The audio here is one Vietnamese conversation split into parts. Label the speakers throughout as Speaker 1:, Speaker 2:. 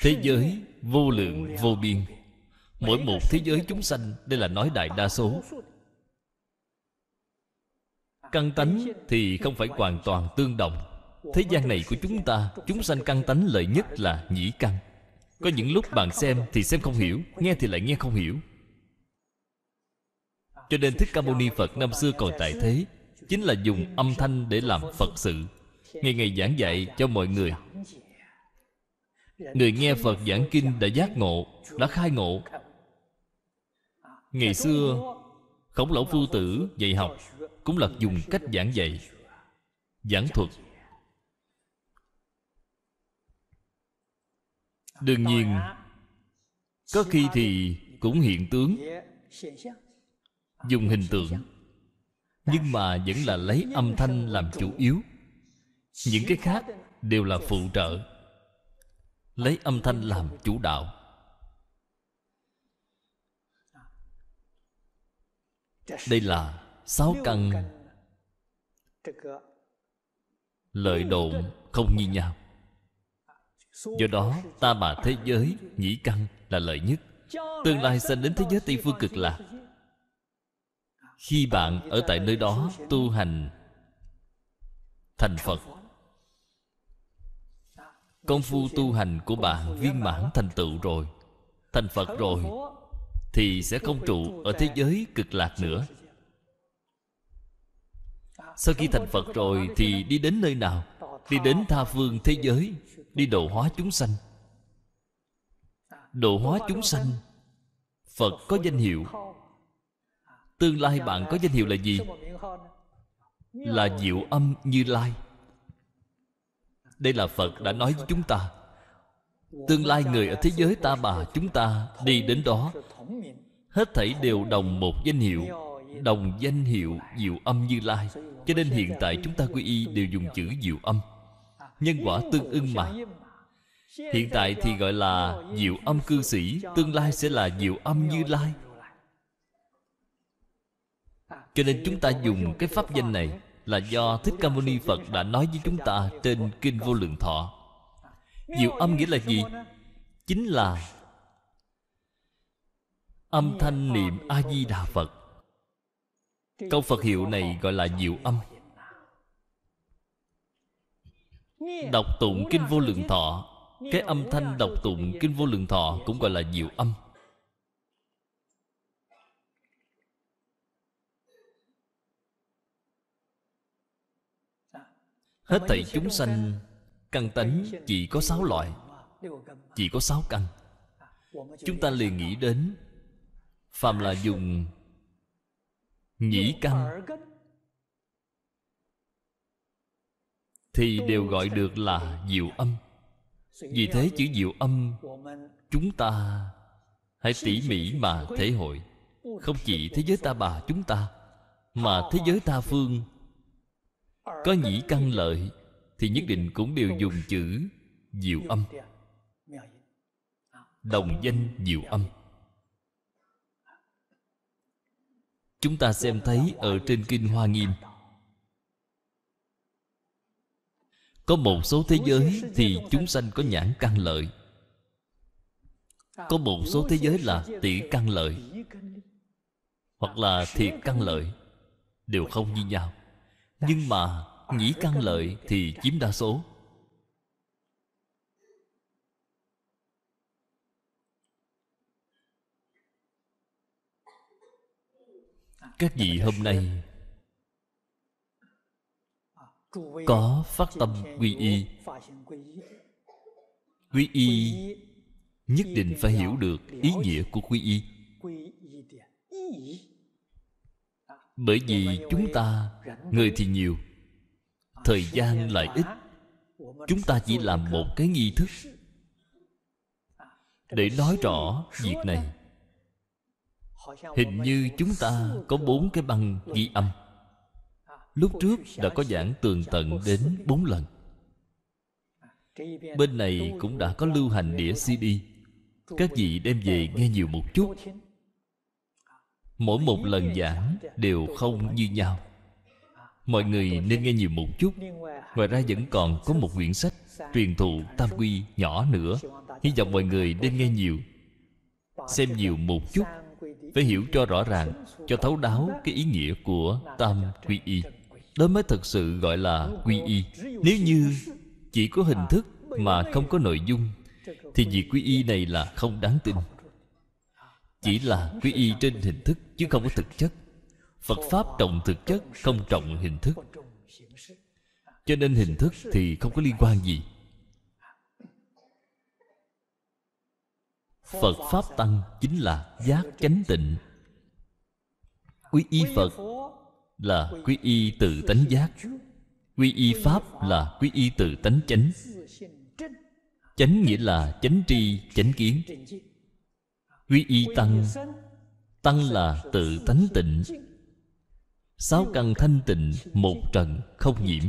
Speaker 1: thế giới vô lượng vô biên mỗi một thế giới chúng sanh đây là nói đại đa số căn tánh thì không phải hoàn toàn tương đồng thế gian này của chúng ta chúng sanh căn tánh lợi nhất là nhĩ căn có những lúc bạn xem thì xem không hiểu nghe thì lại nghe không hiểu cho nên thích ca mâu ni phật năm xưa còn tại thế chính là dùng âm thanh để làm phật sự ngày ngày giảng dạy cho mọi người Người nghe Phật giảng kinh đã giác ngộ Đã khai ngộ Ngày xưa Khổng lão phu tử dạy học Cũng là dùng cách giảng dạy Giảng thuật Đương nhiên
Speaker 2: Có khi thì
Speaker 1: cũng hiện tướng Dùng hình tượng Nhưng mà vẫn là lấy âm thanh làm chủ yếu Những cái khác đều là phụ trợ lấy âm thanh làm chủ đạo đây là sáu căn lợi độn không như nhau
Speaker 2: do đó
Speaker 1: ta bà thế giới nhĩ căn là lợi nhất tương lai sanh đến thế giới tây phương cực lạc khi bạn ở tại nơi đó tu hành thành phật Công phu tu hành của bạn viên mãn thành tựu rồi Thành Phật rồi Thì sẽ không trụ ở thế giới cực lạc nữa Sau khi thành Phật rồi Thì đi đến nơi nào Đi đến tha phương thế giới Đi độ hóa chúng sanh Độ hóa chúng sanh Phật có danh hiệu Tương lai bạn có danh hiệu là gì?
Speaker 2: Là diệu
Speaker 1: âm như lai đây là Phật đã nói với chúng ta Tương lai người ở thế giới ta bà chúng ta đi đến đó Hết thảy đều đồng một danh hiệu Đồng danh hiệu diệu âm như lai Cho nên hiện tại chúng ta quy y đều dùng chữ diệu âm Nhân quả tương ưng mà
Speaker 2: Hiện tại thì gọi là diệu
Speaker 1: âm cư sĩ Tương lai sẽ là diệu âm như lai Cho nên chúng ta dùng cái pháp danh này là do Thích Ca Mâu Ni Phật đã nói với chúng ta trên Kinh Vô Lượng Thọ
Speaker 2: Diệu âm nghĩa là gì?
Speaker 1: Chính là âm thanh niệm A-di-đà Phật Câu Phật hiệu này gọi là diệu âm Đọc tụng Kinh Vô Lượng Thọ Cái âm thanh đọc tụng Kinh Vô Lượng Thọ cũng gọi là diệu âm
Speaker 2: Hết thảy chúng sanh
Speaker 1: Căn tánh chỉ có sáu loại Chỉ có sáu căn Chúng ta liền nghĩ đến Phạm là dùng Nhĩ căn Thì đều gọi được là diệu âm Vì thế chữ diệu âm Chúng ta Hãy tỉ mỉ mà thể hội Không chỉ thế giới ta bà chúng ta Mà thế giới ta phương có nhĩ căn lợi Thì nhất định cũng đều dùng chữ Diệu âm Đồng danh diệu âm Chúng ta xem thấy ở trên Kinh Hoa Nghiêm Có một số thế giới thì chúng sanh có nhãn căn lợi Có một số thế giới là tỷ căn lợi Hoặc là thiệt căn lợi Đều không như nhau nhưng mà nghĩ căn lợi thì chiếm đa số các vị hôm nay
Speaker 2: có phát tâm quy y
Speaker 1: quy y nhất định phải hiểu được ý nghĩa của quy y bởi vì chúng ta người thì nhiều thời gian lại ít chúng ta chỉ làm một cái nghi thức để nói rõ việc này hình như chúng ta có bốn cái băng ghi âm lúc trước đã có giảng tường tận đến bốn lần bên này cũng đã có lưu hành đĩa cd các vị đem về nghe nhiều một chút mỗi một lần giảng đều không như nhau mọi người nên nghe nhiều một chút ngoài ra vẫn còn có một quyển sách truyền thụ tam quy nhỏ nữa hy vọng mọi người nên nghe nhiều xem nhiều một chút phải hiểu cho rõ ràng cho thấu đáo cái ý nghĩa của tam quy y đó mới thật sự gọi là quy y nếu như chỉ có hình thức mà không có nội dung thì việc quy y này là không đáng tin chỉ là quy y trên hình thức chứ không có thực chất phật pháp trọng thực chất không trọng hình thức cho nên hình thức thì không có liên quan gì phật pháp tăng chính là giác chánh tịnh quy y phật là quy y từ tánh giác quy y pháp là quy y từ tánh chánh chánh nghĩa là chánh tri chánh kiến Quy y tăng Tăng là tự tánh tịnh Sáu căn thanh tịnh Một trần không nhiễm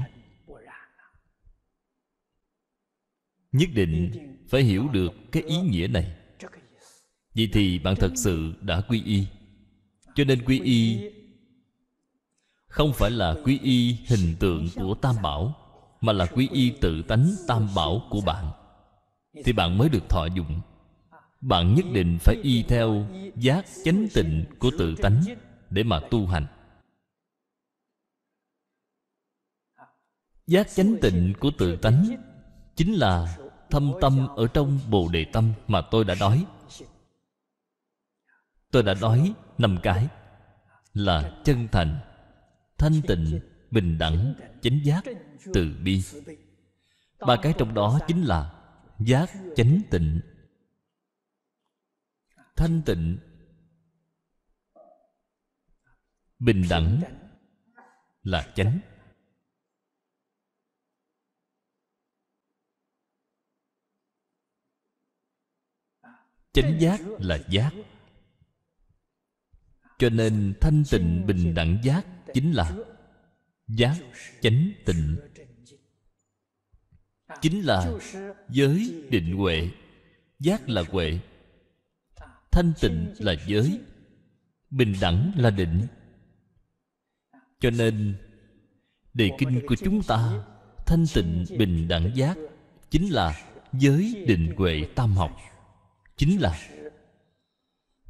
Speaker 1: Nhất định phải hiểu được cái ý nghĩa này vì thì bạn thật sự đã quy y Cho nên quy y Không phải là quy y hình tượng của Tam Bảo Mà là quy y tự tánh Tam Bảo của bạn Thì bạn mới được thọ dụng bạn nhất định phải y theo giác chánh tịnh của tự tánh để mà tu hành giác chánh tịnh của tự tánh chính là thâm tâm ở trong bồ đề tâm mà tôi đã nói tôi đã nói năm cái là chân thành thanh tịnh bình đẳng chánh giác từ bi ba cái trong đó chính là giác chánh tịnh thanh tịnh bình đẳng là chánh
Speaker 2: chánh giác là giác
Speaker 1: cho nên thanh tịnh bình đẳng giác chính là giác chánh tịnh chính là giới định huệ giác là huệ thanh tịnh là giới bình đẳng là định cho nên đề kinh của chúng ta thanh tịnh bình đẳng giác chính là giới định huệ tam học chính là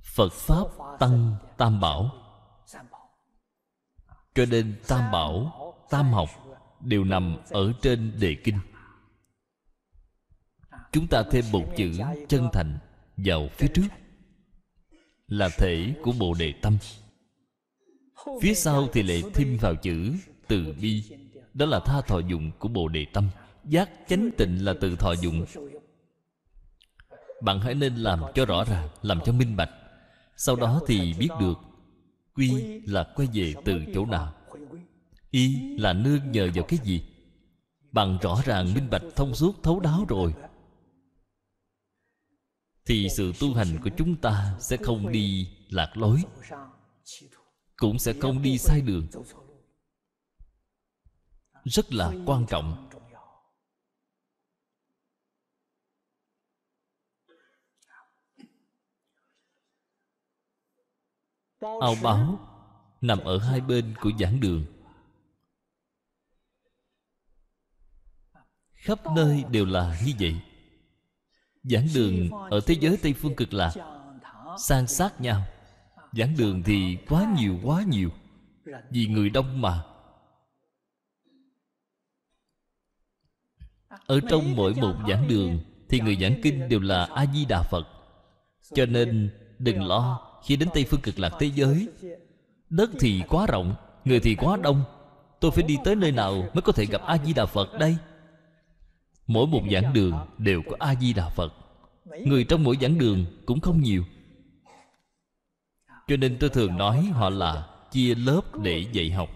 Speaker 1: phật pháp tăng tam bảo cho nên tam bảo tam học đều nằm ở trên đề kinh chúng ta thêm một chữ chân thành vào phía trước là thể của bồ đề tâm phía sau thì lại thêm vào chữ từ bi đó là tha thọ dụng của bồ đề tâm giác chánh tịnh là từ thọ dụng bạn hãy nên làm cho rõ ràng làm cho minh bạch sau đó thì biết được quy là quay về từ chỗ nào y là nương nhờ vào cái gì Bằng rõ ràng minh bạch thông suốt thấu đáo rồi thì sự tu hành của chúng ta sẽ không đi lạc lối cũng sẽ không đi sai đường rất là quan trọng ao báo nằm ở hai bên của giảng đường khắp nơi đều là như vậy giảng đường ở thế giới tây phương cực lạc san sát nhau giảng đường thì quá nhiều quá nhiều vì người đông mà ở trong mỗi một giảng đường thì người giảng kinh đều là a di đà phật cho nên đừng lo khi đến tây phương cực lạc thế giới đất thì quá rộng người thì quá đông tôi phải đi tới nơi nào mới có thể gặp a di đà phật đây Mỗi một giảng đường đều có A-di-đà Phật Người trong mỗi giảng đường cũng không nhiều Cho nên tôi thường nói họ là Chia lớp để dạy học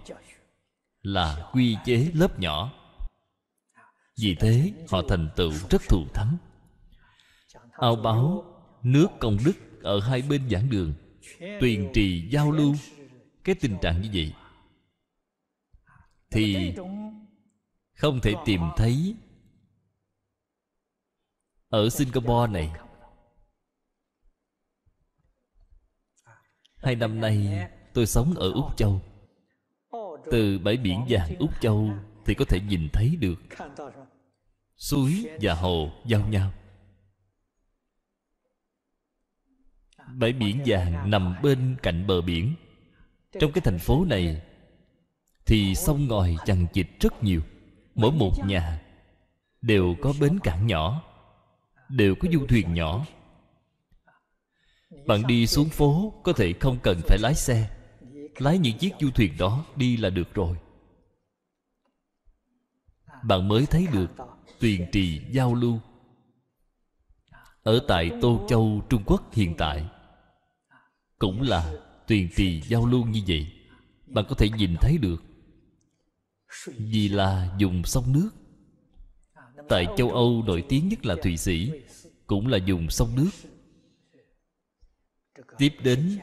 Speaker 1: Là quy chế lớp nhỏ Vì thế họ thành tựu rất thù thắng Ao báo nước công đức Ở hai bên giảng đường Tuyền trì giao lưu Cái tình trạng như vậy Thì không thể tìm thấy ở singapore này hai năm nay tôi sống ở úc châu
Speaker 2: từ bãi biển vàng úc
Speaker 1: châu thì có thể nhìn thấy được
Speaker 2: suối và
Speaker 1: hồ giao nhau bãi biển vàng nằm bên cạnh bờ biển trong cái thành phố này thì sông ngòi chằng chịt rất nhiều mỗi một nhà đều có bến cảng nhỏ đều có du thuyền nhỏ bạn đi xuống phố có thể không cần phải lái xe lái những chiếc du thuyền đó đi là được rồi bạn mới thấy được tuyền trì giao lưu ở tại tô châu trung quốc hiện tại cũng là tuyền trì giao lưu như vậy bạn có thể nhìn thấy được vì là dùng sông nước Tại châu Âu nổi tiếng nhất là Thụy Sĩ Cũng là dùng sông nước Tiếp đến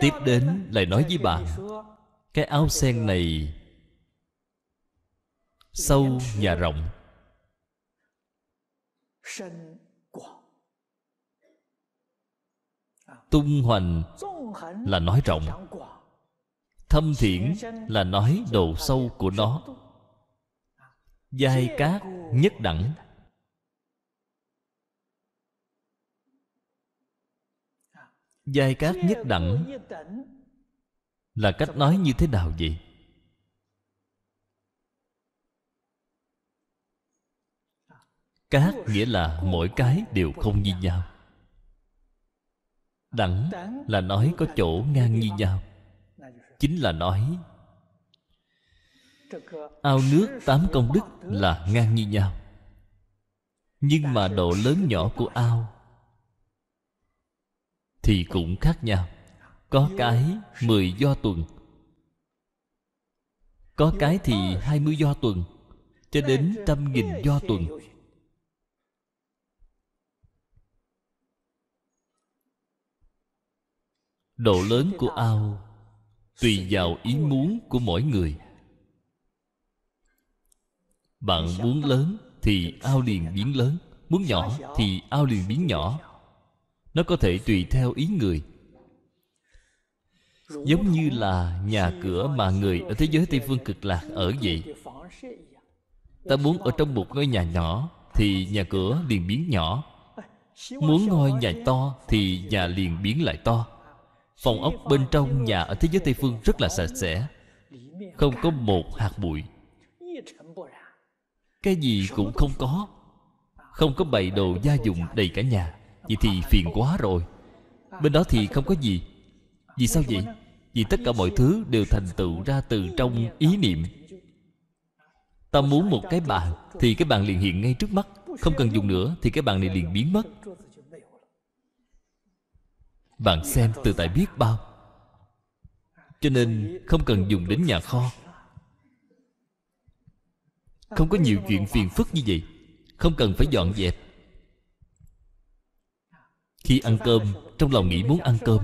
Speaker 1: Tiếp đến lại nói với bạn Cái áo sen này Sâu và rộng Tung hoành là nói rộng Thâm thiển là nói độ sâu của nó Giai cát nhất đẳng Giai cát nhất đẳng Là cách nói như thế nào vậy? Cát nghĩa là mỗi cái đều không như nhau Đẳng là nói có chỗ ngang như nhau chính là nói
Speaker 2: ao nước tám công đức
Speaker 1: là ngang như nhau nhưng mà độ lớn nhỏ của ao thì cũng khác nhau có cái mười do tuần có cái thì hai mươi do tuần cho đến trăm nghìn do tuần độ lớn của ao tùy vào ý muốn của mỗi người bạn muốn lớn thì ao liền biến lớn muốn nhỏ thì ao liền biến nhỏ nó có thể tùy theo ý người giống như là nhà cửa mà người ở thế giới tây phương cực lạc ở vậy ta muốn ở trong một ngôi nhà nhỏ thì nhà cửa liền biến nhỏ
Speaker 2: muốn ngôi nhà
Speaker 1: to thì nhà liền biến lại to Phòng ốc bên trong nhà ở thế giới Tây Phương rất là sạch sẽ Không có một hạt bụi Cái gì cũng không có Không có bày đồ gia dụng đầy cả nhà Vậy thì phiền quá rồi Bên đó thì không có gì Vì sao vậy? Vì tất cả mọi thứ đều thành tựu ra từ trong ý niệm Ta muốn một cái bàn Thì cái bàn liền hiện ngay trước mắt Không cần dùng nữa Thì cái bàn này liền biến mất bạn xem tự tại biết bao Cho nên không cần dùng đến nhà kho Không có nhiều chuyện phiền phức như vậy Không cần phải dọn dẹp Khi ăn cơm Trong lòng nghĩ muốn ăn cơm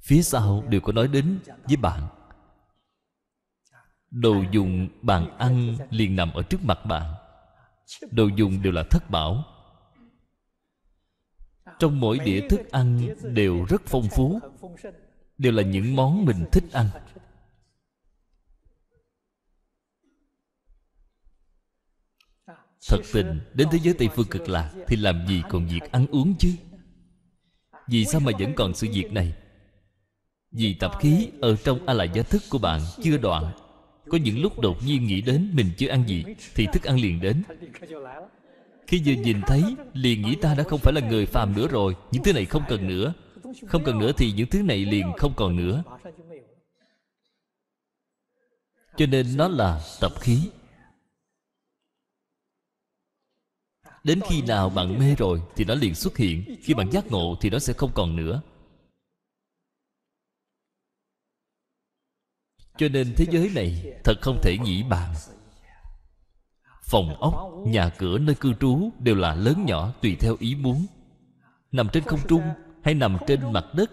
Speaker 1: Phía sau đều có nói đến với bạn Đồ dùng bạn ăn liền nằm ở trước mặt bạn Đồ dùng đều là thất bảo trong mỗi đĩa thức ăn đều rất phong phú đều là những món mình thích ăn thật tình đến thế giới tây phương cực lạc thì làm gì còn việc ăn uống chứ vì sao mà vẫn còn sự việc này vì tập khí ở trong a la giá thức của bạn chưa đoạn có những lúc đột nhiên nghĩ đến mình chưa ăn gì thì thức ăn liền đến khi vừa nhìn thấy Liền nghĩ ta đã không phải là người phàm nữa rồi Những thứ này không cần nữa Không cần nữa thì những thứ này liền không còn nữa Cho nên nó là tập khí Đến khi nào bạn mê rồi Thì nó liền xuất hiện Khi bạn giác ngộ thì nó sẽ không còn nữa Cho nên thế giới này Thật không thể nghĩ bàn Phòng ốc, nhà cửa nơi cư trú Đều là lớn nhỏ tùy theo ý muốn Nằm trên không trung hay nằm trên mặt đất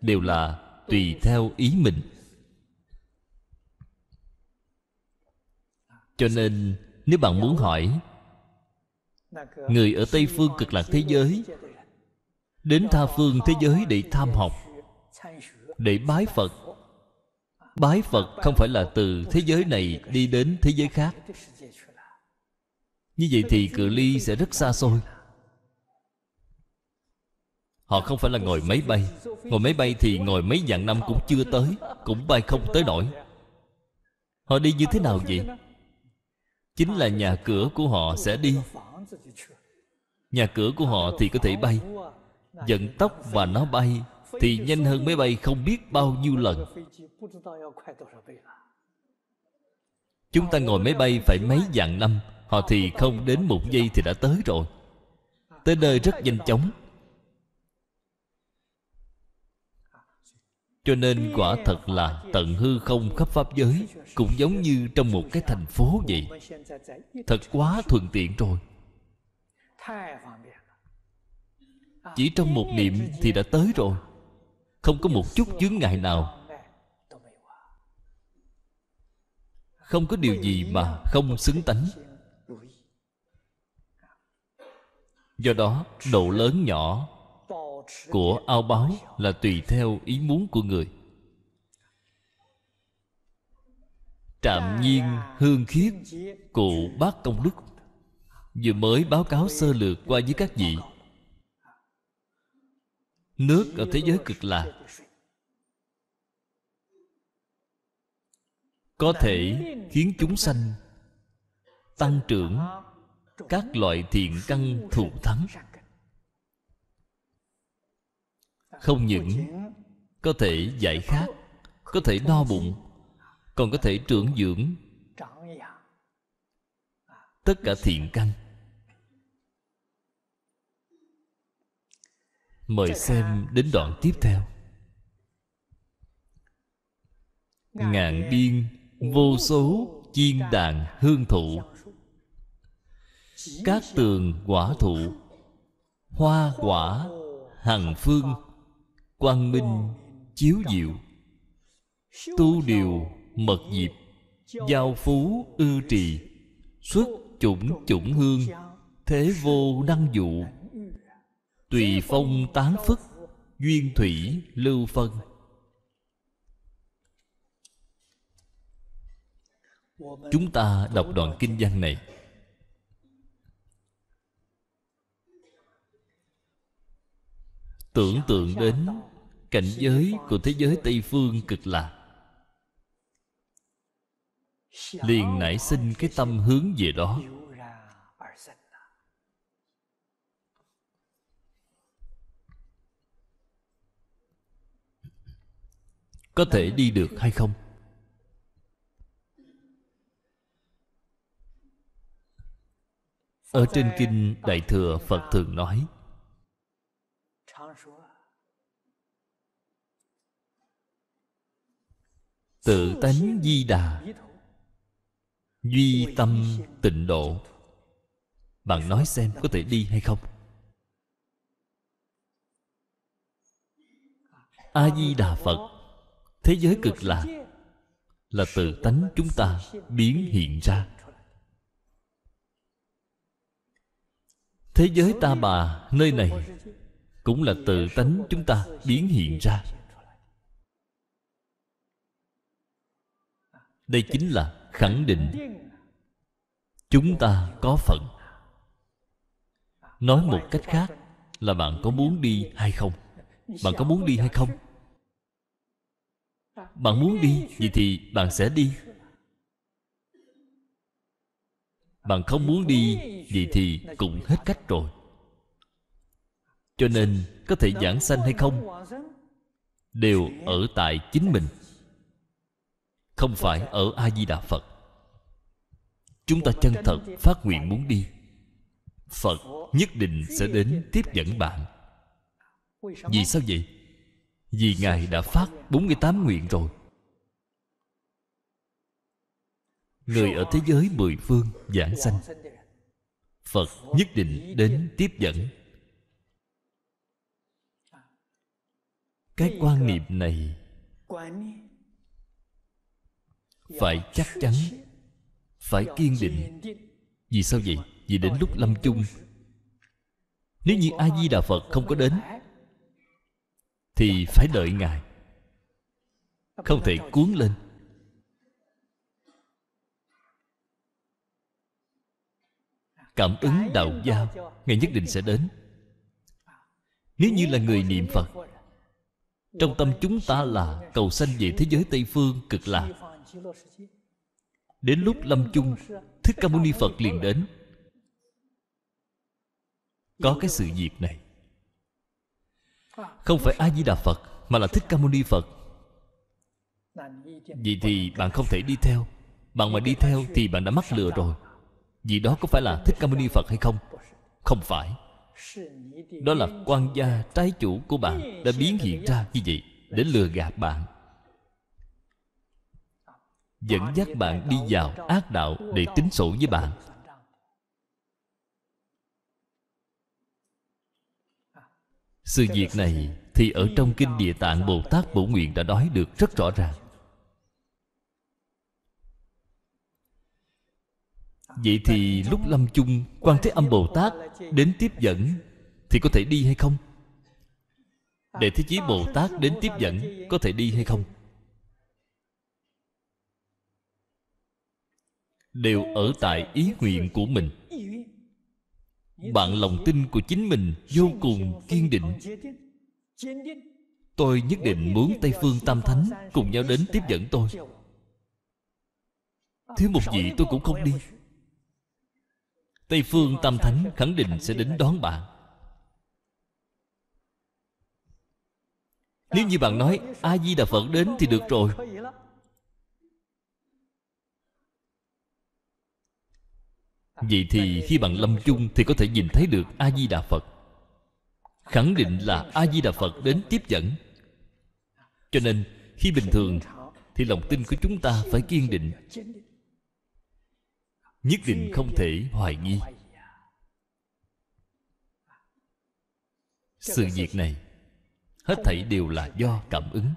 Speaker 1: Đều là tùy theo ý mình Cho nên nếu bạn muốn hỏi
Speaker 2: Người ở Tây Phương cực lạc thế giới
Speaker 1: Đến tha phương thế giới để tham học Để bái Phật Bái Phật không phải là từ thế giới này đi đến thế giới khác như vậy thì cự ly sẽ rất xa xôi Họ không phải là ngồi máy bay Ngồi máy bay thì ngồi mấy vạn năm cũng chưa tới Cũng bay không tới nổi Họ đi như thế nào vậy? Chính là nhà cửa của họ sẽ đi Nhà cửa của họ thì có thể bay Dẫn tóc và nó bay Thì nhanh hơn máy bay không biết bao nhiêu lần Chúng ta ngồi máy bay phải mấy vạn năm Họ thì không đến một giây thì đã tới rồi Tới nơi rất nhanh chóng Cho nên quả thật là tận hư không khắp Pháp giới Cũng giống như trong một cái thành phố vậy Thật quá thuận tiện rồi Chỉ trong một niệm thì đã tới rồi Không có một chút chướng ngại nào Không có điều gì mà không xứng tánh do đó độ lớn nhỏ của ao báo là tùy theo ý muốn của người trạm nhiên hương khiết cụ bác công đức vừa mới báo cáo sơ lược qua với các vị nước ở thế giới cực lạc có thể khiến chúng sanh tăng trưởng các loại thiện căn thù thắng không những có thể giải khát có thể no bụng còn có thể trưởng dưỡng tất cả thiện căn mời xem đến đoạn tiếp theo Ngàn biên vô số chiên đàn hương thụ các tường quả thụ hoa quả hằng phương quang minh chiếu diệu tu điều mật diệp giao phú ư trì xuất chủng chủng hương thế vô năng dụ tùy phong tán phất duyên thủy lưu phân chúng ta đọc đoạn kinh văn này tưởng tượng đến cảnh giới của thế giới tây phương cực lạc liền nảy sinh cái tâm hướng về đó có thể đi được hay không ở trên kinh đại thừa phật thường nói tự tánh di đà duy tâm tịnh độ bạn nói xem có thể đi hay không a di đà phật thế giới cực lạc là tự tánh chúng ta biến hiện ra thế giới ta bà nơi này cũng là tự tánh chúng ta biến hiện ra đây chính là khẳng định chúng ta có phận nói một cách khác là bạn có muốn đi hay không bạn có muốn đi hay không bạn muốn đi vậy thì bạn sẽ đi bạn không muốn đi vậy thì cũng hết cách rồi cho nên có thể giảng sanh hay không đều ở tại chính mình không phải ở a di đà phật chúng ta chân thật phát nguyện muốn đi phật nhất định sẽ đến tiếp dẫn bạn vì sao vậy vì ngài đã phát 48 nguyện rồi người ở thế giới mười phương giảng sanh phật nhất định đến tiếp dẫn cái quan niệm này phải chắc chắn phải kiên định vì sao vậy vì đến lúc lâm chung nếu như a di đà phật không có đến thì phải đợi ngài không thể cuốn lên cảm ứng đạo giao ngài nhất định sẽ đến nếu như là người niệm phật trong tâm chúng ta là cầu sanh về thế giới tây phương cực lạc Đến lúc lâm chung Thích Ca Mâu Ni Phật liền đến Có cái sự việc này Không phải A-di-đà Phật Mà là Thích Ca Mâu Ni Phật vì thì bạn không thể đi theo Bạn mà đi theo thì bạn đã mắc lừa rồi Vì đó có phải là Thích Ca Mâu Ni Phật hay không? Không phải Đó là quan gia trái chủ của bạn Đã biến hiện ra như vậy Để lừa gạt bạn dẫn dắt bạn đi vào ác đạo để tính sổ với bạn sự việc này thì ở trong kinh địa tạng bồ tát bổ nguyện đã nói được rất rõ ràng vậy thì lúc lâm chung quan thế âm bồ tát đến tiếp dẫn thì có thể đi hay không để Thế Chí Bồ Tát đến tiếp dẫn Có thể đi hay không? đều ở tại ý nguyện của mình bạn lòng tin của chính mình vô cùng kiên định tôi nhất định muốn tây phương tam thánh cùng nhau đến tiếp dẫn tôi thiếu một vị tôi cũng không đi tây phương tam thánh khẳng định sẽ đến đón bạn nếu như bạn nói a di đà phật đến thì được rồi Vậy thì khi bạn lâm chung Thì có thể nhìn thấy được A-di-đà Phật Khẳng định là A-di-đà Phật đến tiếp dẫn Cho nên khi bình thường Thì lòng tin của chúng ta phải kiên định Nhất định không thể hoài nghi Sự việc này Hết thảy đều là do cảm ứng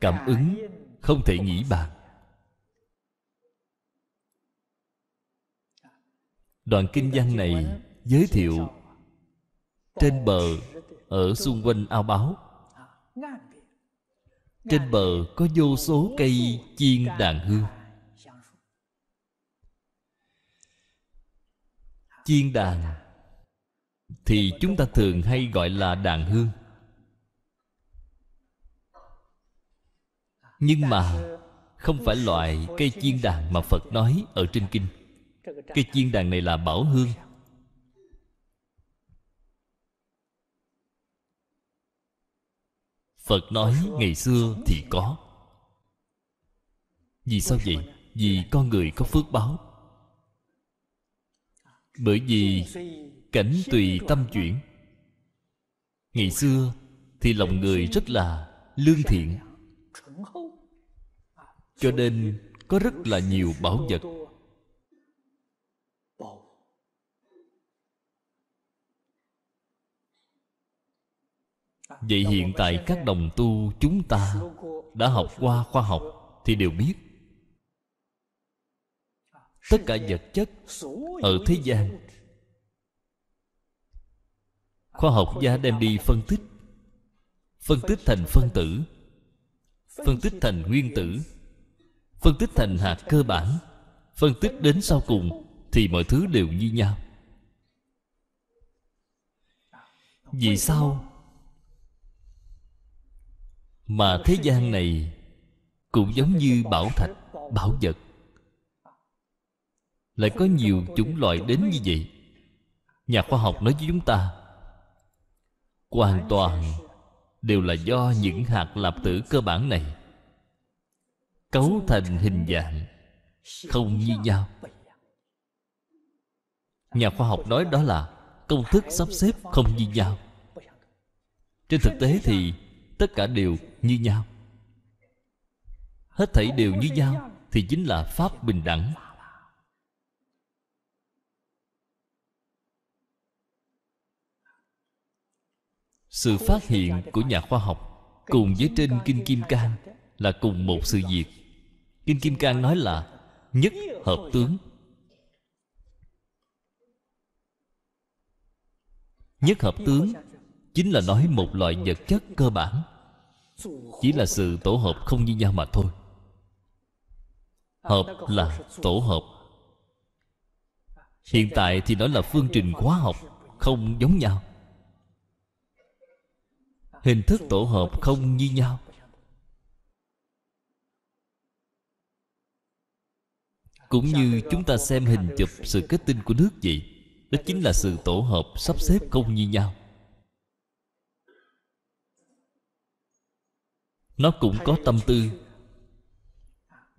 Speaker 1: Cảm ứng không thể nghĩ bàn Đoạn kinh văn này giới thiệu Trên bờ ở xung quanh ao báo Trên bờ có vô số cây chiên đàn hương Chiên đàn Thì chúng ta thường hay gọi là đàn hương Nhưng mà không phải loại cây chiên đàn mà Phật nói ở trên kinh cái chiên đàn này là bảo hương Phật nói ngày xưa thì có Vì sao vậy? Vì con người có phước báo Bởi vì cảnh tùy tâm chuyển Ngày xưa thì lòng người rất là lương thiện Cho nên có rất là nhiều bảo vật Vậy hiện tại các đồng tu chúng ta Đã học qua khoa học Thì đều biết Tất cả vật chất
Speaker 2: Ở thế gian
Speaker 1: Khoa học gia đem đi phân tích Phân tích thành phân tử Phân tích thành nguyên tử Phân tích thành hạt cơ bản Phân tích đến sau cùng Thì mọi thứ đều như nhau Vì sao mà thế gian này cũng giống như bảo thạch bảo vật lại có nhiều chủng loại đến như vậy nhà khoa học nói với chúng ta hoàn toàn đều là do những hạt lạp tử cơ bản này cấu thành hình dạng không như nhau nhà khoa học nói đó là công thức sắp xếp không như nhau trên thực tế thì tất cả đều như nhau hết thảy đều như nhau thì chính là pháp bình đẳng sự phát hiện của nhà khoa học cùng với trên kinh kim cang là cùng một sự việc kinh kim cang nói là nhất hợp tướng nhất hợp tướng chính là nói một loại vật chất cơ bản chỉ là sự tổ hợp không như nhau mà thôi hợp là tổ hợp hiện tại thì nó là phương trình khóa học không giống nhau hình thức tổ hợp không như nhau cũng như chúng ta xem hình chụp sự kết tinh của nước vậy đó chính là sự tổ hợp sắp xếp không như nhau nó cũng có tâm tư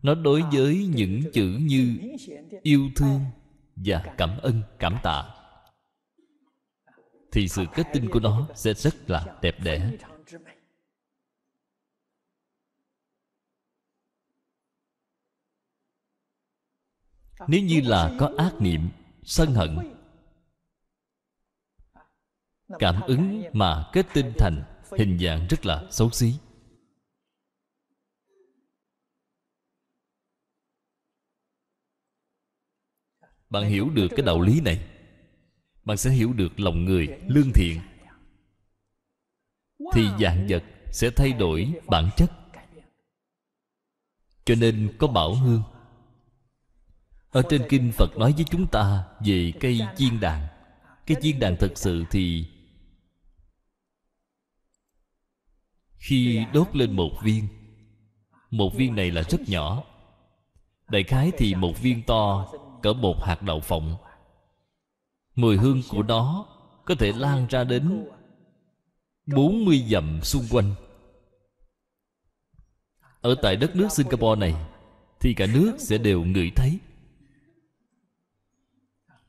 Speaker 1: nó đối với những chữ như yêu thương và cảm ơn cảm tạ thì sự kết tinh của nó sẽ rất là đẹp đẽ nếu như là có ác niệm sân hận cảm ứng mà kết tinh thành hình dạng rất là xấu xí bạn hiểu được cái đạo lý này bạn sẽ hiểu được lòng người lương thiện thì dạng vật sẽ thay đổi bản chất cho nên có bảo hương ở trên kinh phật nói với chúng ta về cây chiên đàn cái chiên đàn thật sự thì khi đốt lên một viên một viên này là rất nhỏ đại khái thì một viên to cỡ một hạt đậu phộng mùi hương của nó có thể lan ra đến 40 dặm xung quanh ở tại đất nước Singapore này thì cả nước sẽ đều ngửi thấy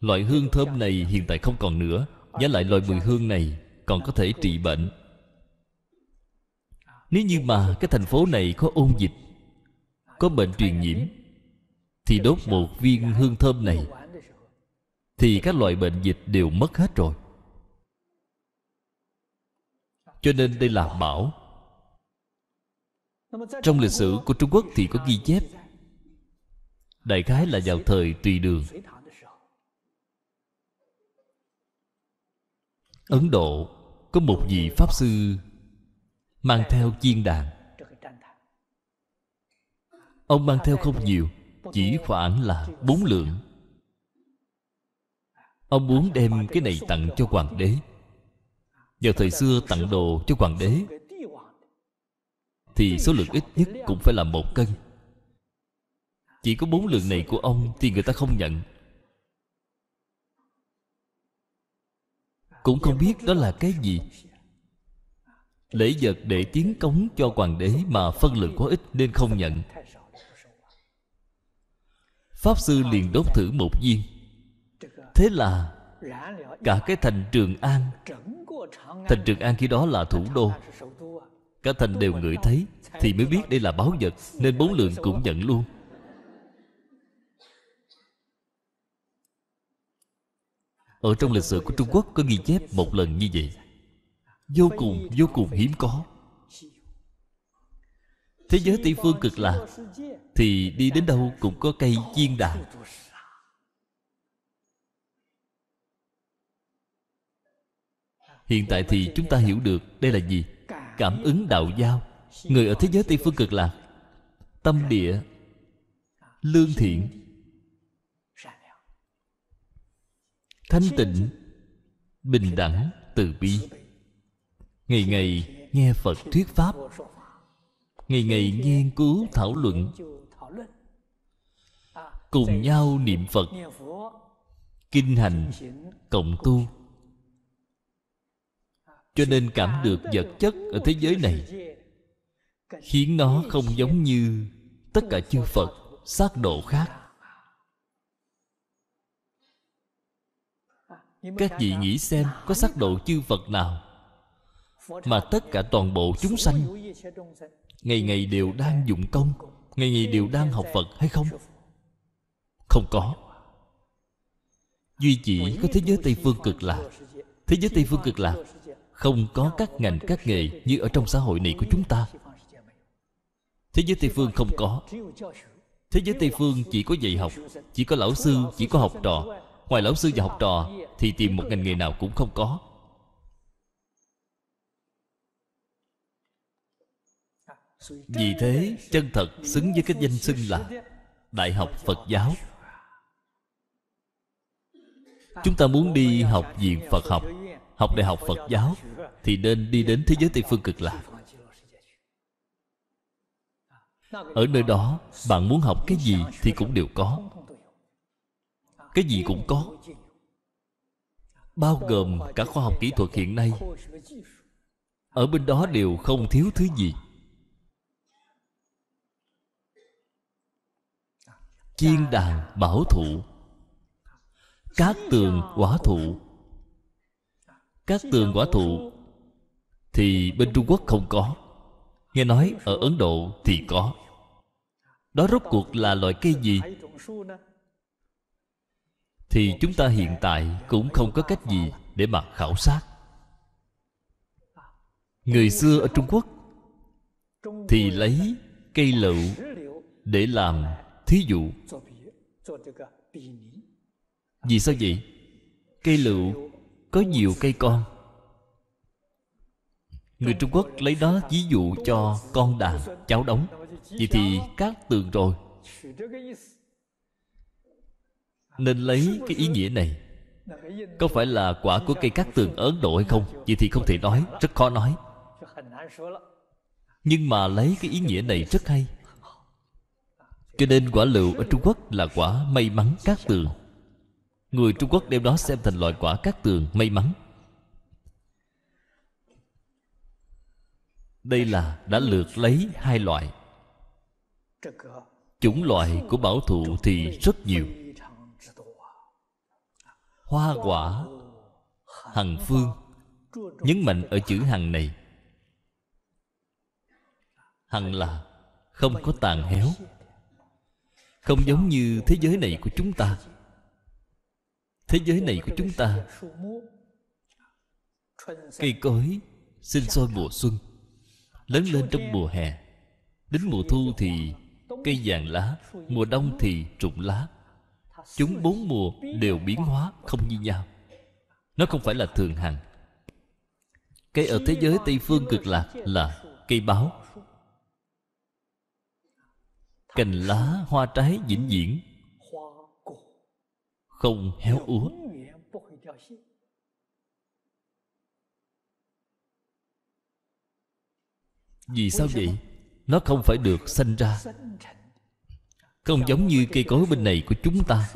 Speaker 1: loại hương thơm này hiện tại không còn nữa giá lại loại mùi hương này còn có thể trị bệnh nếu như mà cái thành phố này có ôn dịch có bệnh truyền nhiễm thì đốt một viên hương thơm này Thì các loại bệnh dịch đều mất hết rồi Cho nên đây là bảo Trong lịch sử của Trung Quốc thì có ghi chép Đại khái là vào thời Tùy Đường Ấn Độ có một vị Pháp Sư Mang theo chiên đàn Ông mang theo không nhiều chỉ khoảng là bốn lượng ông muốn đem cái này tặng cho hoàng đế vào thời xưa tặng đồ cho hoàng đế thì số lượng ít nhất cũng phải là một cân chỉ có bốn lượng này của ông thì người ta không nhận cũng không biết đó là cái gì lễ vật để tiến cống cho hoàng đế mà phân lượng quá ít nên không nhận Pháp Sư liền đốt thử một viên Thế là Cả cái thành Trường An Thành Trường An khi đó là thủ đô Cả thành đều ngửi thấy Thì mới biết đây là báo vật Nên bốn lượng cũng nhận luôn Ở trong lịch sử của Trung Quốc có ghi chép một lần như vậy Vô cùng, vô cùng hiếm có Thế giới Tây Phương cực lạc Thì đi đến đâu cũng có cây chiên đàn Hiện tại thì chúng ta hiểu được đây là gì Cảm ứng đạo giao Người ở thế giới Tây Phương cực lạc Tâm địa Lương thiện Thanh tịnh Bình đẳng Từ bi Ngày ngày nghe Phật thuyết Pháp ngày ngày nghiên cứu thảo luận cùng nhau niệm phật kinh hành cộng tu cho nên cảm được vật chất ở thế giới này
Speaker 2: khiến nó không
Speaker 1: giống như tất cả chư phật sát độ khác các vị nghĩ xem có sát độ chư phật nào mà tất cả toàn bộ chúng sanh ngày ngày đều đang dụng công ngày ngày đều đang học phật hay không không có duy chỉ có thế giới tây phương cực lạc thế giới tây phương cực lạc không có các ngành các nghề như ở trong xã hội này của chúng ta thế giới tây phương không có thế giới tây phương chỉ có dạy học chỉ có lão sư chỉ có học trò ngoài lão sư và học trò thì tìm một ngành nghề nào cũng không có
Speaker 2: vì thế chân thật xứng
Speaker 1: với cái danh xưng là đại học phật giáo chúng ta muốn đi học viện phật học học đại học phật giáo thì nên đi đến thế giới tây phương cực lạc ở nơi đó bạn muốn học cái gì thì cũng đều có cái gì cũng có
Speaker 2: bao gồm cả khoa học kỹ
Speaker 1: thuật hiện nay ở bên đó đều không thiếu thứ gì Chiên đàn bảo thụ Các tường quả thụ Các tường quả thụ Thì bên Trung Quốc không có Nghe nói ở Ấn Độ thì có Đó rốt cuộc là loại cây gì? Thì chúng ta hiện tại cũng không có cách gì để mà khảo sát Người xưa ở Trung Quốc Thì lấy cây lựu để làm thí dụ vì sao vậy cây lựu có nhiều cây con người trung quốc lấy đó ví dụ cho con đàn cháu đóng vậy thì cát tường rồi nên lấy cái ý nghĩa này có phải là quả của cây cát tường ấn độ hay không vậy thì không thể nói rất khó nói nhưng mà lấy cái ý nghĩa này rất hay cho nên quả lựu ở trung quốc là quả may mắn cát tường người trung quốc đem đó xem thành loại quả cát tường may mắn đây là đã lượt lấy hai loại
Speaker 2: chủng loại của bảo
Speaker 1: thụ thì rất nhiều hoa quả hằng phương nhấn mạnh ở chữ hằng này hằng là không có tàn héo không giống như thế giới này của chúng ta thế giới này của chúng ta cây cối sinh sôi mùa xuân lớn lên trong mùa hè đến mùa thu thì cây vàng lá mùa đông thì trụng lá chúng bốn mùa đều biến hóa không như nhau nó không phải là thường hằng cây ở thế giới tây phương cực lạc là cây báo cành lá hoa trái vĩnh viễn không héo úa vì sao vậy nó không phải được sanh ra không giống như cây cối bên này của chúng ta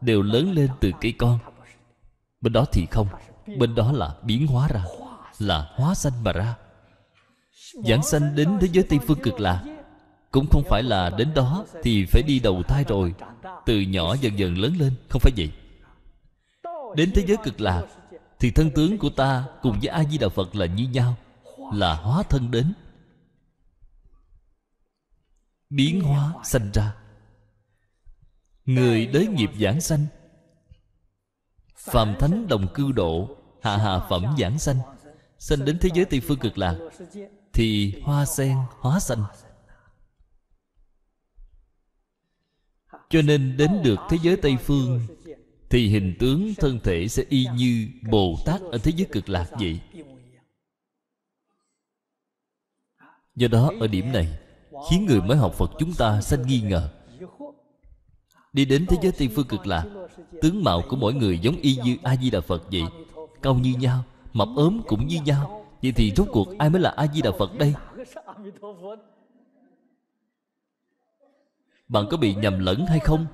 Speaker 1: đều lớn lên từ cây con bên đó thì không bên đó là biến hóa ra là hóa sanh mà ra giảng sanh đến thế giới tây phương cực lạc cũng không phải là đến đó Thì phải đi đầu thai rồi Từ nhỏ dần dần lớn lên Không phải vậy Đến thế giới cực lạc Thì thân tướng của ta cùng với A-di-đà Phật là như nhau Là hóa thân đến Biến hóa sanh ra Người đới nghiệp giảng sanh Phạm thánh đồng cư độ Hạ hạ phẩm giảng sanh Sanh đến thế giới Tây Phương cực lạc Thì hoa sen hóa sanh cho nên đến được thế giới tây phương thì hình tướng thân thể sẽ y như bồ tát ở thế giới cực lạc vậy do đó ở điểm này khiến người mới học phật chúng ta sanh nghi ngờ đi đến thế giới tây phương cực lạc tướng mạo của mỗi người giống y như a di đà phật vậy cao như nhau mập ốm cũng như nhau vậy thì rốt cuộc ai mới là a di đà phật đây bạn có bị nhầm lẫn hay không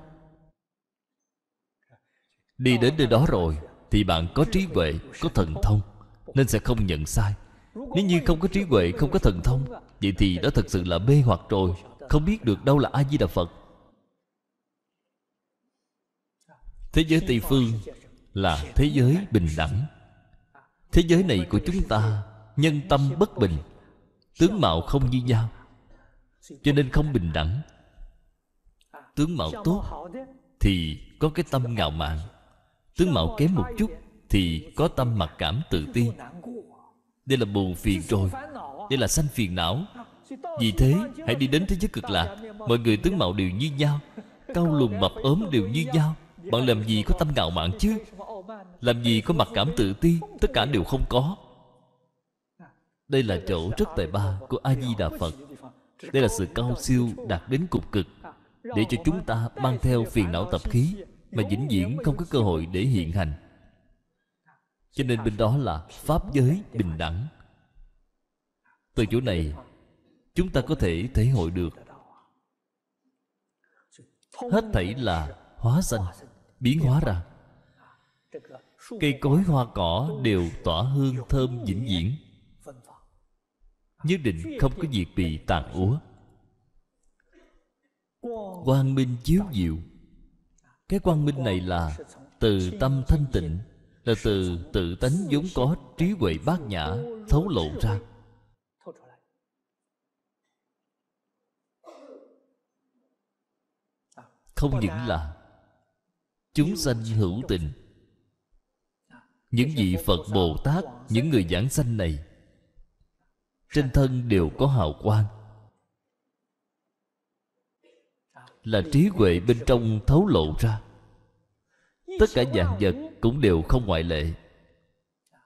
Speaker 1: đi đến nơi đó rồi thì bạn có trí huệ có thần thông nên sẽ không nhận sai nếu như không có trí huệ không có thần thông vậy thì đó thật sự là mê hoặc rồi không biết được đâu là a di đà phật thế giới tây phương là thế giới bình đẳng thế giới này của chúng ta nhân tâm bất bình tướng mạo không như nhau cho nên không bình đẳng tướng mạo tốt thì có cái tâm ngạo mạn tướng mạo kém một chút thì có tâm mặc cảm tự ti đây là buồn phiền rồi đây là sanh phiền não
Speaker 2: vì thế hãy đi đến thế giới cực lạc mọi người
Speaker 1: tướng mạo đều như nhau cao lùn mập ốm đều như nhau bạn làm gì có tâm ngạo mạn chứ làm gì có mặc cảm tự ti tất cả đều không có đây là chỗ rất tài ba của a di đà phật đây là sự cao siêu đạt đến cục cực để cho chúng ta mang theo phiền não tập khí Mà vĩnh viễn không có cơ hội để hiện hành Cho nên bên đó là Pháp giới bình đẳng Từ chỗ này Chúng ta có thể thể hội được Hết thảy là hóa sanh Biến hóa ra
Speaker 2: Cây cối hoa cỏ đều
Speaker 1: tỏa hương thơm vĩnh viễn Nhất định không có việc bị tàn úa quang minh chiếu diệu cái quang minh này là từ tâm thanh tịnh là từ tự tánh vốn có trí huệ bát nhã thấu lộ ra không những là chúng sanh hữu tình những vị phật bồ tát những người giảng sanh này trên thân đều có hào quang là trí huệ bên trong thấu lộ ra tất cả dạng vật cũng đều không ngoại lệ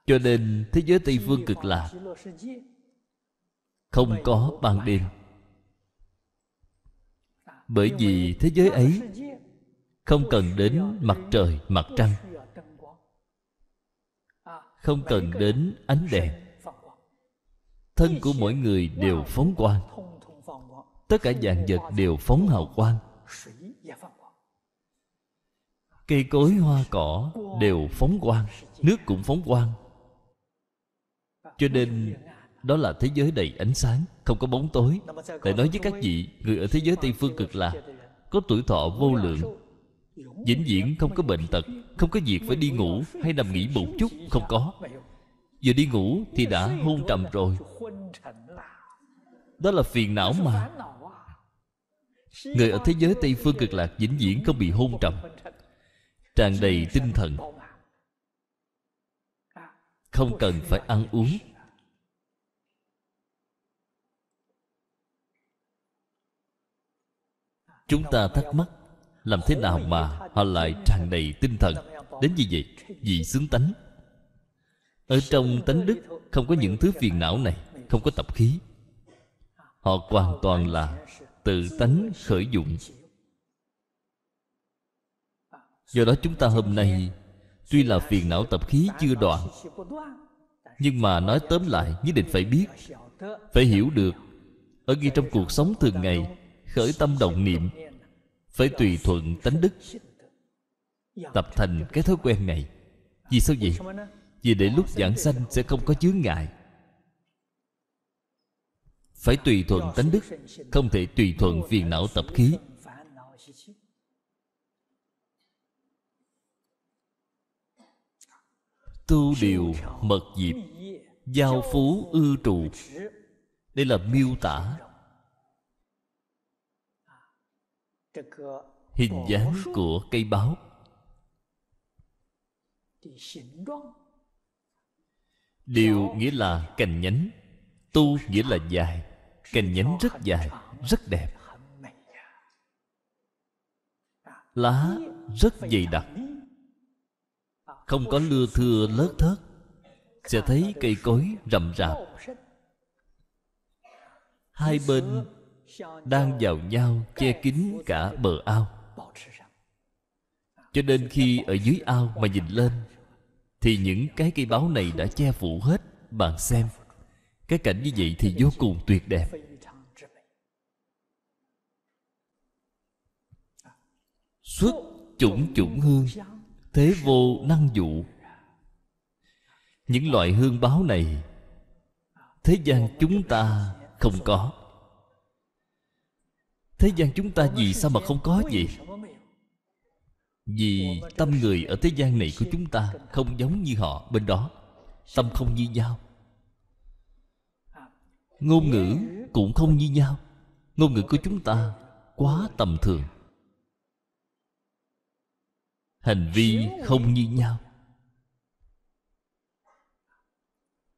Speaker 1: cho nên thế giới tây phương cực lạc không có ban đêm bởi vì thế giới ấy không cần đến mặt trời mặt trăng không cần đến ánh đèn thân của mỗi người đều phóng quang
Speaker 2: tất cả dạng vật đều
Speaker 1: phóng hào quang cây cối hoa cỏ đều phóng quang nước cũng phóng quang cho nên đó là thế giới đầy ánh sáng không có bóng tối lại nói với các vị người ở thế giới tây phương cực lạc có tuổi thọ vô lượng vĩnh viễn không có bệnh tật không có việc phải đi ngủ hay nằm nghỉ một chút không có giờ đi ngủ thì đã hôn trầm rồi đó là phiền não mà
Speaker 2: Người ở thế giới Tây Phương cực lạc vĩnh viễn không bị hôn trầm
Speaker 1: Tràn đầy tinh thần Không cần phải ăn uống Chúng ta thắc mắc Làm thế nào mà họ lại tràn đầy tinh thần Đến như vậy Vì xứng tánh Ở trong tánh đức Không có những thứ phiền não này Không có tập khí Họ hoàn toàn là tự tánh khởi dụng do đó chúng ta hôm nay tuy là phiền não tập khí chưa đoạn nhưng mà nói tóm lại nhất định phải biết phải hiểu được ở ghi trong cuộc sống thường ngày khởi tâm động niệm phải tùy thuận tánh đức tập thành cái thói quen này vì sao vậy vì để lúc giảng sanh sẽ không có chướng ngại phải tùy thuận tánh đức không thể tùy thuận phiền não tập khí tu điều mật diệp giao phú ư trụ đây là miêu tả hình dáng của cây báo điều nghĩa là cành nhánh tu nghĩa là dài Cành nhánh rất dài Rất đẹp Lá rất dày đặc Không có lưa thưa lớt thớt Sẽ thấy cây cối rậm rạp Hai bên đang vào nhau che kín cả bờ ao cho nên khi ở dưới ao mà nhìn lên thì những cái cây báo này đã che phủ hết bạn xem cái cảnh như vậy thì vô cùng tuyệt đẹp xuất chủng chủng hương thế vô năng dụ những loại hương báo này thế gian chúng ta không có thế gian chúng ta vì sao mà không có gì vì tâm người ở thế gian này của chúng ta không giống như họ bên đó tâm không như nhau ngôn ngữ cũng không như nhau ngôn ngữ của chúng ta quá tầm thường hành vi không như nhau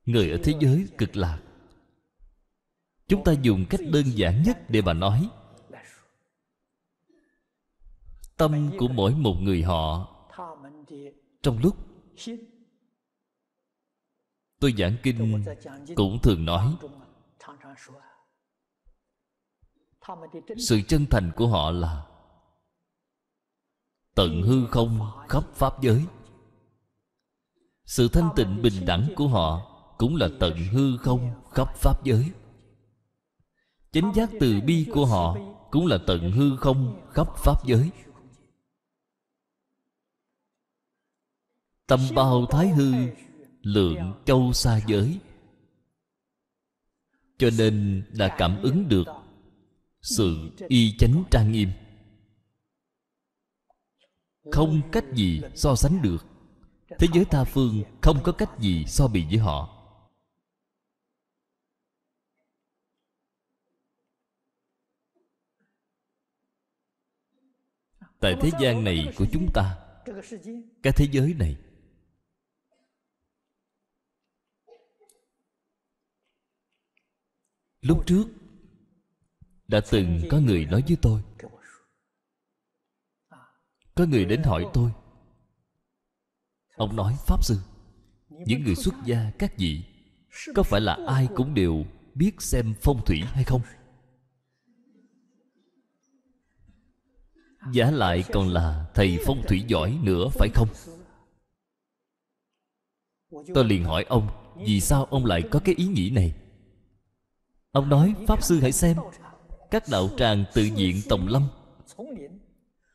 Speaker 1: người ở thế giới cực lạc chúng ta dùng cách đơn giản nhất để mà nói tâm của mỗi một người họ trong lúc tôi giảng kinh cũng thường nói sự chân thành của họ là tận hư không khắp pháp giới sự thanh tịnh bình đẳng của họ cũng là tận hư không khắp pháp giới chánh giác từ bi của họ cũng là tận hư không khắp pháp giới tâm bao thái hư lượng châu xa giới cho nên đã cảm ứng được sự y chánh trang nghiêm không cách gì so sánh được thế giới tha phương không có cách gì so bì với họ tại thế gian này của chúng ta cái thế giới này lúc trước đã từng có người nói với tôi có người đến hỏi tôi ông nói pháp sư
Speaker 2: những người xuất
Speaker 1: gia các vị có phải là ai cũng đều biết xem phong thủy hay không giả lại còn là thầy phong thủy giỏi nữa phải không tôi liền hỏi ông vì sao ông lại có cái ý nghĩ này ông nói pháp sư hãy xem các đạo tràng tự diện tổng lâm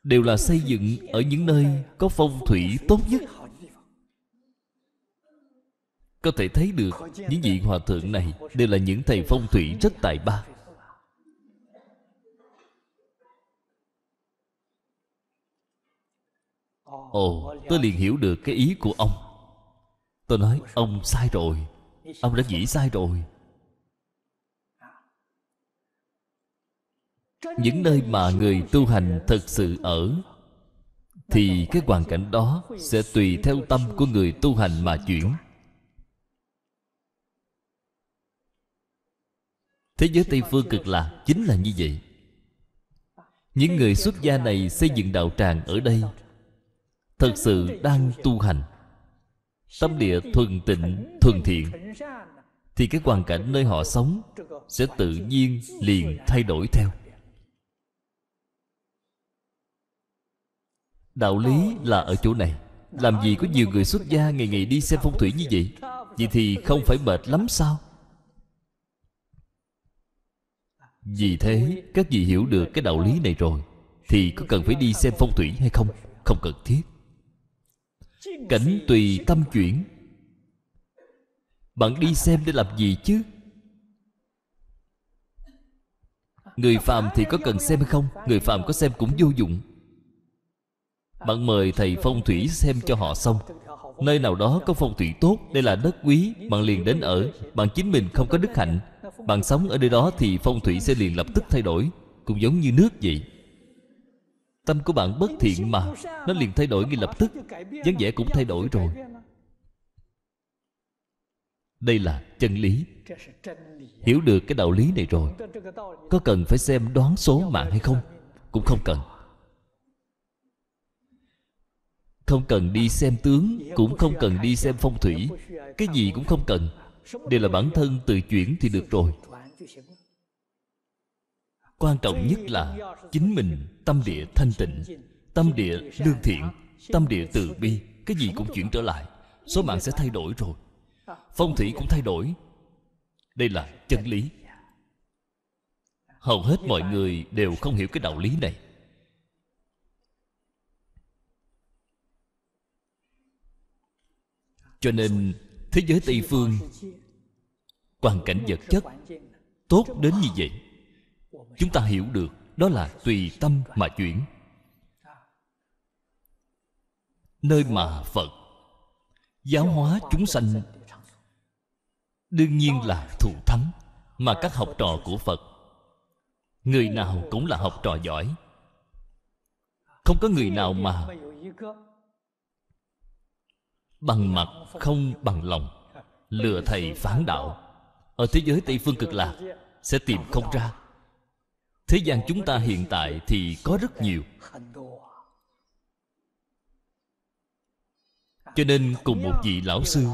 Speaker 1: đều là xây dựng ở những nơi có phong thủy tốt nhất có thể thấy được những vị hòa thượng này đều là những thầy phong thủy rất tài ba
Speaker 2: ồ tôi liền hiểu
Speaker 1: được cái ý của ông tôi nói ông sai rồi ông đã nghĩ sai rồi những nơi mà người tu hành thật sự ở thì cái hoàn cảnh đó sẽ tùy theo tâm của người tu hành mà chuyển thế giới tây phương cực lạc chính là như vậy những người xuất gia này xây dựng đạo tràng ở đây thật sự đang tu hành tâm địa thuần tịnh thuần thiện thì cái hoàn cảnh nơi họ sống sẽ tự nhiên liền thay đổi theo đạo lý là ở chỗ này làm gì có nhiều người xuất gia ngày ngày đi xem phong thủy như vậy vậy thì không phải mệt lắm sao vì thế các vị hiểu được cái đạo lý này rồi thì có cần phải đi xem phong thủy hay không không cần thiết cảnh tùy tâm chuyển bạn đi xem để làm gì chứ người phàm thì có cần xem hay không người phàm có xem cũng vô dụng bạn mời thầy phong thủy xem cho họ xong Nơi nào đó có phong thủy tốt Đây là đất quý Bạn liền đến ở Bạn chính mình không có đức hạnh Bạn sống ở nơi đó thì phong thủy sẽ liền lập tức thay đổi Cũng giống như nước vậy Tâm của bạn bất thiện mà Nó liền thay đổi ngay lập tức dáng vẻ cũng thay đổi rồi Đây là chân lý Hiểu được cái đạo lý này rồi Có cần phải xem đoán số mạng hay không Cũng không cần không cần đi xem tướng cũng không cần đi xem phong thủy cái gì cũng không cần đều là bản thân tự chuyển thì được rồi quan trọng nhất là chính mình tâm địa thanh tịnh tâm địa lương thiện tâm địa từ bi cái gì cũng chuyển trở lại số mạng sẽ thay đổi rồi phong thủy cũng thay đổi đây là chân lý hầu hết mọi người đều không hiểu cái đạo lý này cho nên thế giới tây phương hoàn cảnh vật chất tốt đến như vậy chúng ta hiểu được đó là tùy tâm mà chuyển nơi mà phật giáo hóa chúng sanh đương nhiên là thù thắng mà các học trò của phật người nào cũng là học trò giỏi không có người nào mà bằng mặt không bằng lòng lừa thầy phản đạo ở thế giới tây phương cực lạc sẽ tìm không ra thế gian chúng ta hiện tại thì có rất nhiều cho nên cùng một vị lão sư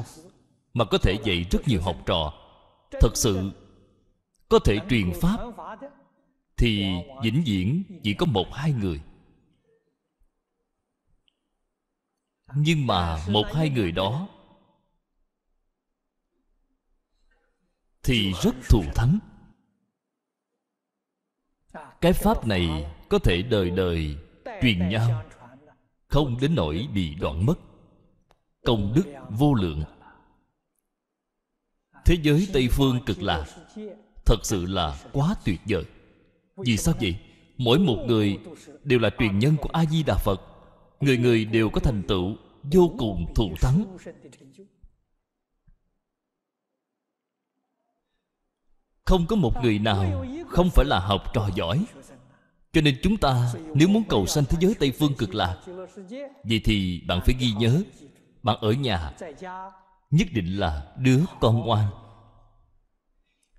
Speaker 1: mà có thể dạy rất nhiều học trò thật sự có thể truyền pháp thì vĩnh viễn chỉ có một hai người nhưng mà một hai người đó thì rất thù thắng cái pháp này có thể đời đời truyền nhau không đến nỗi bị đoạn mất công đức vô lượng thế giới tây phương cực lạc thật sự là quá tuyệt vời vì sao vậy mỗi một người đều là truyền nhân của a di đà phật người người đều có thành tựu vô cùng thù thắng không có một người nào không phải là học trò giỏi cho nên chúng ta nếu muốn cầu sanh thế giới tây phương cực lạc vậy thì bạn phải ghi nhớ bạn ở nhà nhất định là đứa con ngoan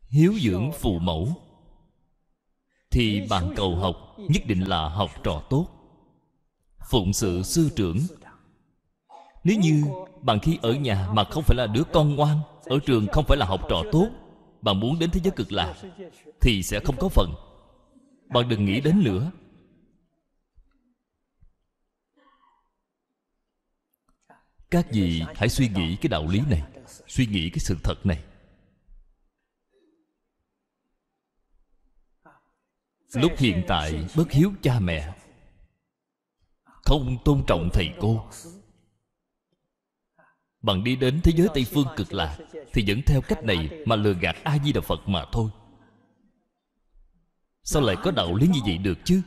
Speaker 1: hiếu dưỡng phụ mẫu thì bạn cầu học nhất định là học trò tốt phụng sự sư trưởng nếu như bạn khi ở nhà mà không phải là đứa con ngoan ở trường không phải là học trò tốt bạn muốn đến thế giới cực lạc thì sẽ không có phần bạn đừng nghĩ đến nữa các vị hãy suy nghĩ cái đạo lý này suy nghĩ cái sự thật này lúc hiện tại bất hiếu cha mẹ thông tôn trọng thầy cô Bạn đi đến thế giới Tây Phương cực lạc Thì vẫn theo cách này mà lừa gạt A-di-đà Phật mà thôi Sao lại có đạo lý như vậy được chứ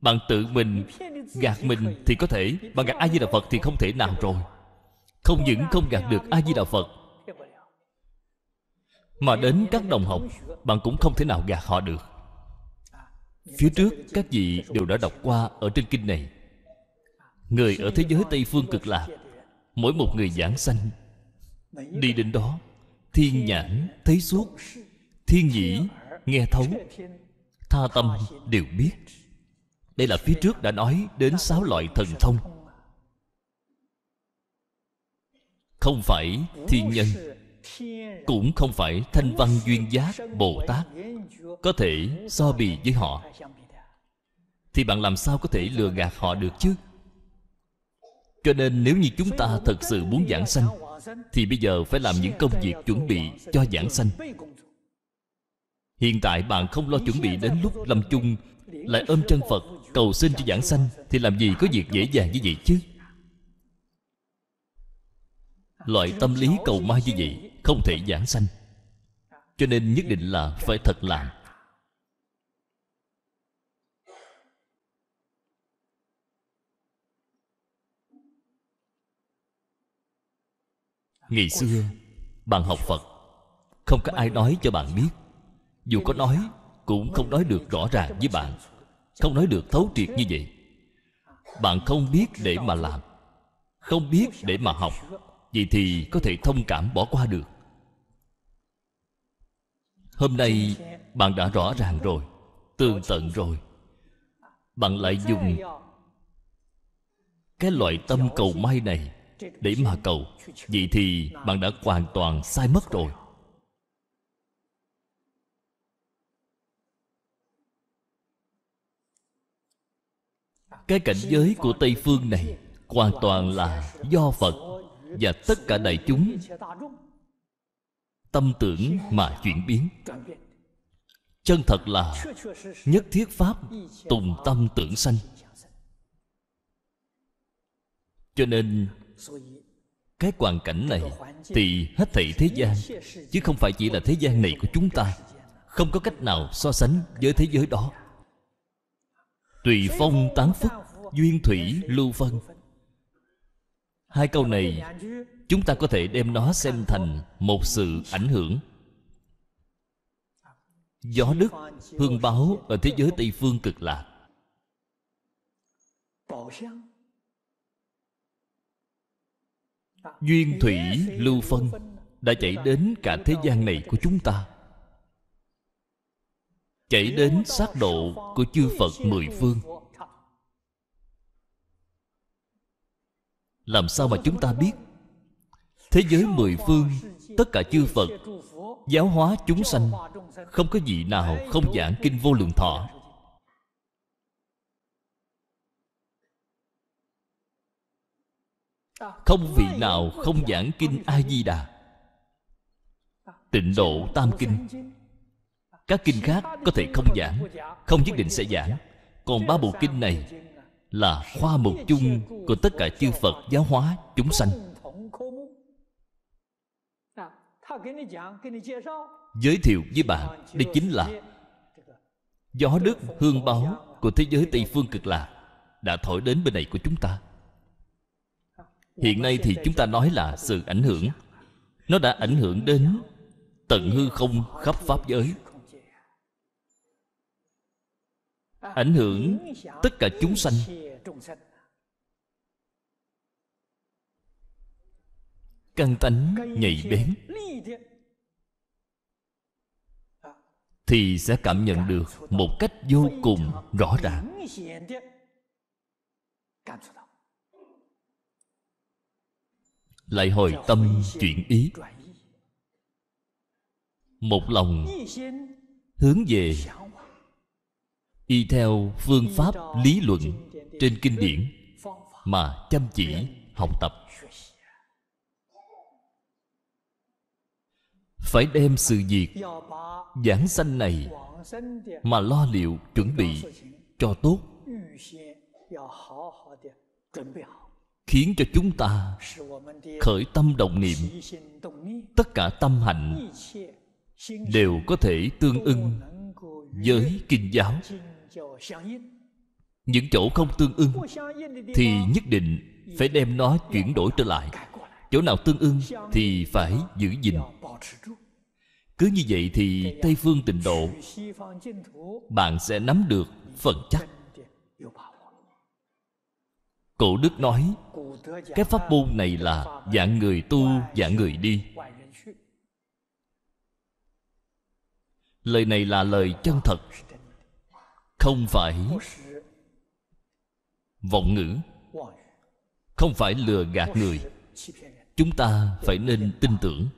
Speaker 1: Bạn tự mình gạt mình thì có thể Bạn gạt A-di-đà Phật thì không thể nào rồi Không những không gạt được A-di-đà Phật Mà đến các đồng học Bạn cũng không thể nào gạt họ được Phía trước các vị đều đã đọc qua ở trên kinh này người ở thế giới tây phương cực lạc mỗi một người giảng sanh đi đến đó thiên nhãn thấy suốt thiên nhĩ nghe thấu tha tâm đều biết đây là phía trước đã nói đến sáu loại thần thông không phải thiên nhân cũng không phải thanh văn duyên giác bồ tát
Speaker 2: có thể so bì với họ
Speaker 1: thì bạn làm sao có thể lừa gạt họ được chứ cho nên nếu như chúng ta thật sự muốn giảng sanh Thì bây giờ phải làm những công việc chuẩn bị cho giảng sanh Hiện tại bạn không lo chuẩn bị đến lúc lâm chung Lại ôm chân Phật cầu xin cho giảng sanh Thì làm gì có việc dễ dàng như vậy chứ Loại tâm lý cầu ma như vậy Không thể giảng sanh Cho nên nhất định là phải thật làm ngày xưa bạn học phật không có ai nói cho bạn biết dù có nói cũng không nói được rõ ràng với bạn không nói được thấu triệt như vậy bạn không biết để mà làm không biết để mà học vậy thì có thể thông cảm bỏ qua được hôm nay bạn đã rõ ràng rồi tương tận rồi bạn lại dùng cái loại tâm cầu may này để mà cầu vậy thì bạn đã hoàn toàn sai mất rồi cái cảnh giới của tây phương này hoàn toàn là do phật và tất cả đại chúng tâm tưởng mà chuyển biến chân thật là nhất thiết pháp tùng tâm tưởng sanh cho nên cái hoàn cảnh này thì hết thảy thế gian chứ không phải chỉ là thế gian này của chúng ta không có cách nào so sánh với thế giới đó tùy phong tán phất duyên thủy lưu phân hai câu này chúng ta có thể đem nó xem thành một sự ảnh hưởng gió đức hương báo ở thế giới tây phương cực lạc duyên thủy lưu phân đã chạy đến cả thế gian này của chúng ta chạy đến sát độ của chư phật mười phương làm sao mà chúng ta biết thế giới mười phương tất cả chư phật giáo hóa chúng sanh không có gì nào không giảng kinh vô lượng thọ không vị nào không giảng kinh a di đà tịnh độ tam kinh các kinh khác có thể không giảng không nhất định sẽ giảng còn ba bộ kinh này là khoa mục chung của tất cả chư phật giáo hóa chúng sanh giới thiệu với bạn đây chính là gió đức hương báo của thế giới tây phương cực lạc đã thổi đến bên này của chúng ta hiện nay thì chúng ta nói là sự ảnh hưởng nó đã ảnh hưởng đến tận hư không khắp pháp giới
Speaker 2: ảnh hưởng tất cả chúng sanh
Speaker 1: căn tánh nhạy bén thì sẽ cảm nhận được một cách vô cùng rõ ràng lại hồi tâm chuyển ý một lòng hướng về y theo phương pháp lý luận trên kinh điển mà chăm chỉ học tập phải đem sự việc giảng sanh này mà lo liệu chuẩn bị cho tốt khiến cho chúng ta khởi tâm động niệm tất cả tâm hạnh đều có thể tương ưng với kinh giáo những chỗ không tương ưng thì nhất định phải đem nó chuyển đổi trở lại chỗ nào tương ưng thì phải giữ gìn cứ như vậy thì tây phương tịnh độ bạn sẽ nắm được phần chắc Cổ Đức nói Cái pháp môn này là dạng người tu, dạng người đi Lời này là lời chân thật Không phải Vọng ngữ Không phải lừa gạt người Chúng ta phải nên tin tưởng